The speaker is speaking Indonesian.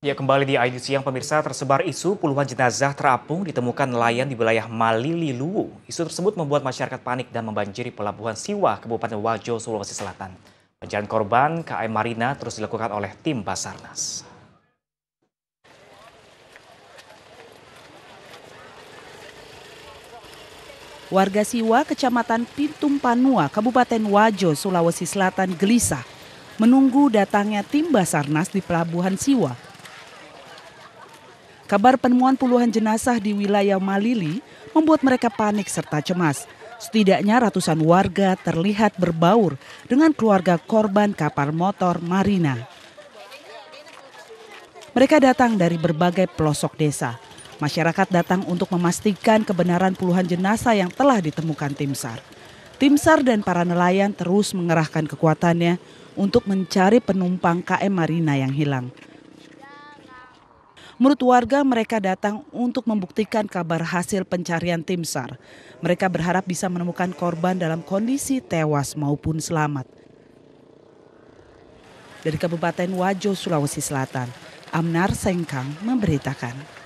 Ya kembali di ID yang pemirsa tersebar isu puluhan jenazah terapung ditemukan nelayan di wilayah Malili Luwu. Isu tersebut membuat masyarakat panik dan membanjiri pelabuhan Siwa, Kabupaten Wajo, Sulawesi Selatan. Pencarian korban KM Marina terus dilakukan oleh tim Basarnas. Warga Siwa, Kecamatan Pintum Panua, Kabupaten Wajo, Sulawesi Selatan gelisah menunggu datangnya tim Basarnas di Pelabuhan Siwa Kabar penemuan puluhan jenazah di wilayah Malili membuat mereka panik serta cemas. Setidaknya ratusan warga terlihat berbaur dengan keluarga korban kapal motor Marina. Mereka datang dari berbagai pelosok desa. Masyarakat datang untuk memastikan kebenaran puluhan jenazah yang telah ditemukan tim SAR. Tim SAR dan para nelayan terus mengerahkan kekuatannya untuk mencari penumpang KM Marina yang hilang. Menurut warga, mereka datang untuk membuktikan kabar hasil pencarian tim SAR. Mereka berharap bisa menemukan korban dalam kondisi tewas maupun selamat. Dari Kabupaten Wajo, Sulawesi Selatan, Amnar Sengkang memberitakan.